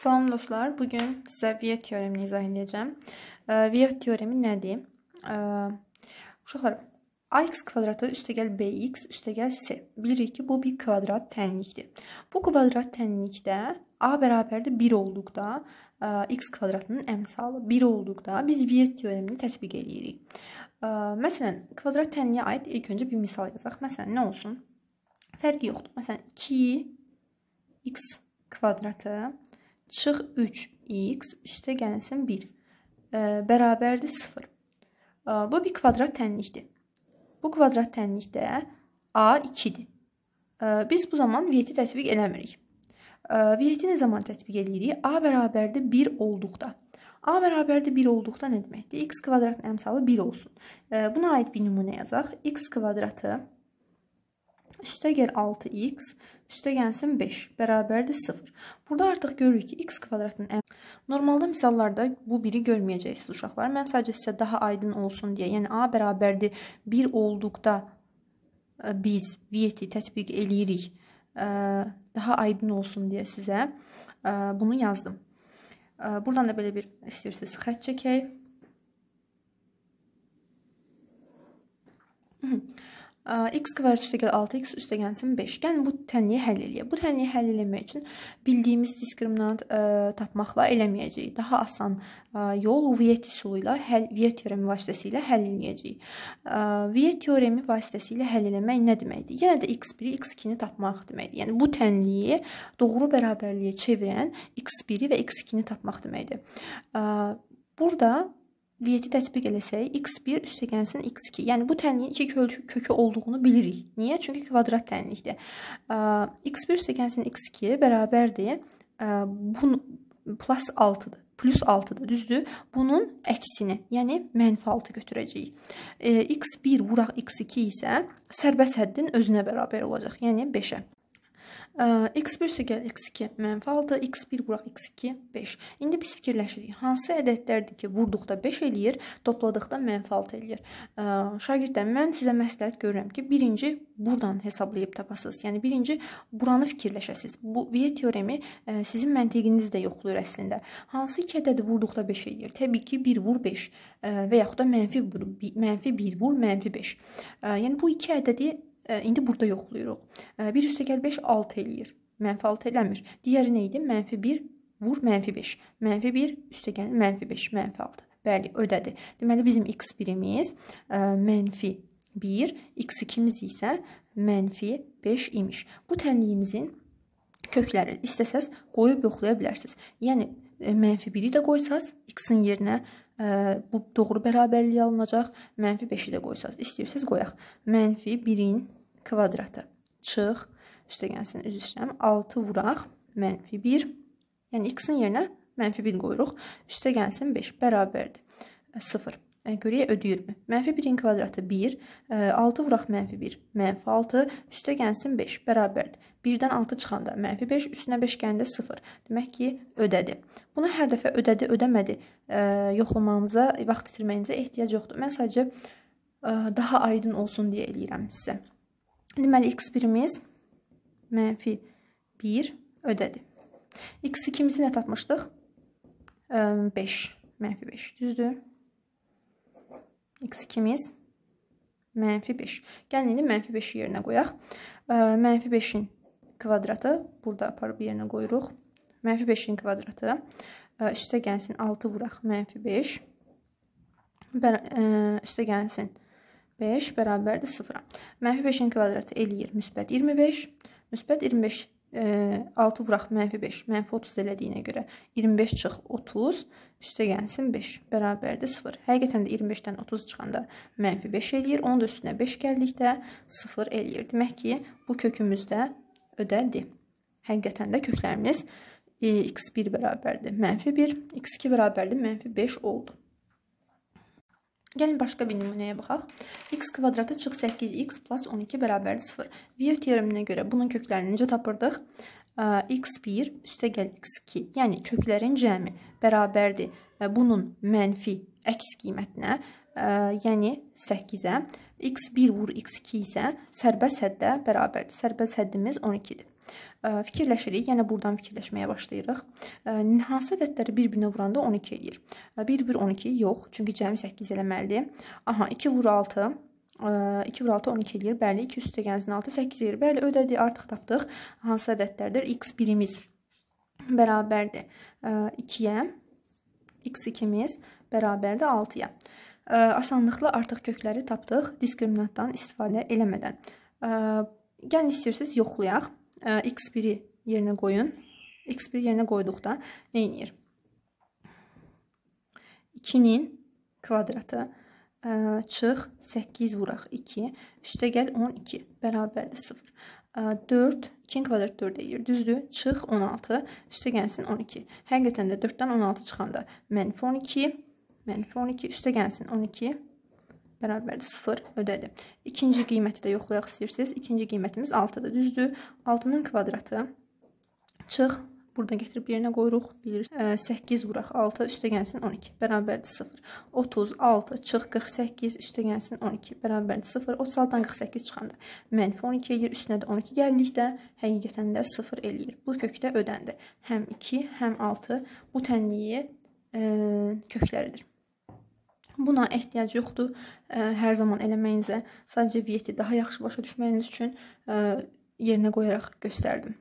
Salam dostlar, bugün sizə Viet teoremini izah edəcəm. Viet teoremi nədir? Uşaqlar, ax kvadratı üstəgəl bx üstəgəl c. Bilirik ki, bu bir kvadrat tənlikdir. Bu kvadrat tənlikdə a bərabərdir 1 olduqda e, x kvadratının əmsalı 1 olduqda biz Viet teoremini tətbiq eləyirik. E, məsələn, kvadrat tənliyə aid ilk öncə bir misal yazaq. Məsələn, nə olsun? Fərqi yoxdur. Məsələn, 2 x kvadratı Çıx 3x üstə gəlsin 1. Bərabərdir 0. Bu bir kvadrat tənlikdir. Bu kvadrat tənlikdə a 2-dir. Biz bu zaman viyeti tətbiq eləmirik. Viyeti nə zaman tətbiq eləyirik? a bərabərdir 1 olduqda. A bərabərdir 1 olduqda nə deməkdir? x kvadratın əmsalı 1 olsun. Buna aid bir nümunə yazaq. x kvadratı üstə gəl 6x üstə gəlsin 5 bərabərdir 0. Burada artıq görürük ki, x kvadratın əm... Normalda misallarda bu biri görməyəcəksiniz uşaqlar. Mən sadəcə sizə daha aydın olsun deyə, yəni a bərabərdir 1 olduqda e, biz vieti tətbiq eləyirik. E, daha aydın olsun deyə sizə e, bunu yazdım. Buradan da belə bir istəyirsiniz xətt çəkək x kvadrat üstəgəl 6x üstəgəlsin 5. Gəlin bu tənliyi həll eləyək. Bu tənliyi həll eləmək üçün bildiyimiz diskriminant ə, tapmaqla eləməyəcəyik. Daha asan ə, yol Viet üsulu ilə həll Viet teoremi vasitəsilə həll eləyəcəyik. Viet teoremi vasitəsilə həll eləmək nə deməkdir? Yenə də x1-i x2-ni tapmaq deməkdir. Yəni bu tənliyi doğru bərabərliyə çevirən x1-i və x2-ni tapmaq deməkdir. Ə, burada Viyeti tətbiq eləsək, x1 üstəgənsin x2. Yəni bu tənliyin iki kök kökü olduğunu bilirik. Niyə? Çünki kvadrat tənlikdir. x1 üstəgənsin x2 bərabərdir. Bu plus 6-dır. Plus 6-dır, düzdür? Bunun əksini, yəni -6 götürəcəyik. x1 vuraq x2 isə sərbəst həddin özünə bərabər olacaq, yəni 5-ə. X1 gəl X2 mənfaldır. X1 vuraq X2 5. İndi biz fikirləşirik. Hansı ədədlərdir ki, vurduqda 5 eləyir, topladıqda mənfalt eləyir? Şagirdlər, mən sizə məsləhət görürəm ki, birinci buradan hesablayıb tapasınız. Yəni birinci buranı fikirləşəsiniz. Bu Viye teoremi sizin məntiqinizi də yoxlayır əslində. Hansı iki ədədi vurduqda 5 eləyir? Təbii ki, 1 vur 5 və yaxud da mənfi vur, mənfi 1 vur, mənfi 5. Yəni bu iki ədədi İndi burada yoxlayırıq. 1 üstəgəl 5 6 eləyir. Mənfi 6 eləmir. Digəri nə idi? Mənfi 1 vur mənfi 5. Mənfi 1 üstəgəl mənfi 5, mənfi 6. Bəli, ödədi. Deməli bizim x birimiz mənfi 1, x ikimiz isə mənfi 5 imiş. Bu tənliyimizin kökləri istəsəz qoyub yoxlaya bilərsiniz. Yəni mənfi 1-i də qoysaz, x-in yerinə ə, bu doğru bərabərliyi alınacaq. Mənfi 5-i də qoysaz, istəyirsiniz qoyaq. Mənfi 1-in kvadratı. Çıx, üstə gəlsin, üz işləm. 6 vuraq, mənfi 1. Yəni, x-in yerinə mənfi 1 qoyuruq. Üstə gəlsin 5, bərabərdir. 0. E, e, görək, ödəyirmi? Mənfi 1-in kvadratı e, 1, 6 vuraq mənfi 1, mənfi 6, üstə gəlsin 5, bərabərdir. 1-dən 6 çıxanda mənfi 5, üstünə 5 gələndə 0. Demək ki, ödədi. Bunu hər dəfə ödədi, ödəmədi yoxlamağınıza, vaxt itirməyinizə ehtiyac yoxdur. Mən sadəcə daha aydın olsun deyə eləyirəm sizə. Deməli, x1-imiz mənfi 1 ödədir. x2-mizi nə tapmışdıq? 5, mənfi 5, düzdür. x2-miz mənfi 5. Gəlin, indi mənfi 5-i yerinə qoyaq. Mənfi 5-in kvadratı burada aparıb yerinə qoyuruq. Mənfi 5-in kvadratı üstə gəlsin 6 vuraq mənfi 5. Bər üstə gəlsin 5. 5 bərabərdir 0-a. Mənfi 5-in kvadratı eləyir müsbət 25. Müsbət 25 e, 6 vuraq mənfi 5, mənfi 30 elədiyinə görə 25 çıx 30, üstə gəlsin 5 bərabərdir 0. Həqiqətən də 25-dən 30 çıxanda mənfi 5 eləyir, onun da üstünə 5 gəldikdə 0 eləyir. Demək ki, bu kökümüzdə ödədir. Həqiqətən də köklərimiz e, x1 bərabərdir mənfi 1, x2 bərabərdir mənfi 5 oldu. Gəlin başqa bir nümunəyə baxaq. x kvadratı çıx 8x plus 12 bərabərdir 0. View teoriminə görə bunun köklərini necə tapırdıq? x1 üstə gəl x2, yəni köklərin cəmi bərabərdir bunun mənfi əks qiymətinə, yəni 8-ə, x1 vur x2 isə sərbəst həddə bərabərdir. Sərbəst həddimiz 12-dir. Fikirləşirik, yəni buradan fikirləşməyə başlayırıq. Hansı ədədləri bir-birinə vuranda 12 eləyir? 1 vur 12 yox, çünki cəmi 8 eləməlidir. Aha, 2 vur 6 2 vur 6 12 eləyir. Bəli, 2 üstə gəlsin 6 8 eləyir. Bəli, ödədik, artıq tapdıq. Hansı ədədlərdir? X birimiz bərabərdir 2-yə. X2-miz bərabərdir 6-ya. Asanlıqla artıq kökləri tapdıq diskriminantdan istifadə eləmədən. Gəlin istəyirsiniz yoxlayaq x1-i yerinə qoyun. x1 yerinə qoyduqda nə eləyir? 2-nin kvadratı e, çıx 8 vuraq 2 üstə gəl 12 bərabərdir 0. 4 2-nin kvadrat 4 eləyir. Düzdür? Çıx 16 üstə gəlsin 12. Həqiqətən də 4-dən 16 çıxanda -12 -12 üstə gəlsin 12 bərabərdir 0 ödədi. İkinci qiyməti də yoxlayaq istəyirsiniz. İkinci qiymətimiz 6-dır, düzdür? 6-nın kvadratı çıx, buradan gətirib yerinə qoyuruq. 1 8 e, vuraq 6 üstə gəlsin 12 bərabərdir 0. 36 çıx 48 üstə gəlsin 12 bərabərdir 0. 36-dan 48 çıxanda mənfi 12 eləyir, üstünə də 12 gəldikdə həqiqətən də 0 eləyir. Bu kökdə ödəndi. Həm 2, həm 6 bu tənliyi ə, e, kökləridir. Buna ehtiyac yoxdur. E, hər zaman eləməyinizə sadəcə Vieti daha yaxşı başa düşməyiniz üçün e, yerinə qoyaraq göstərdim.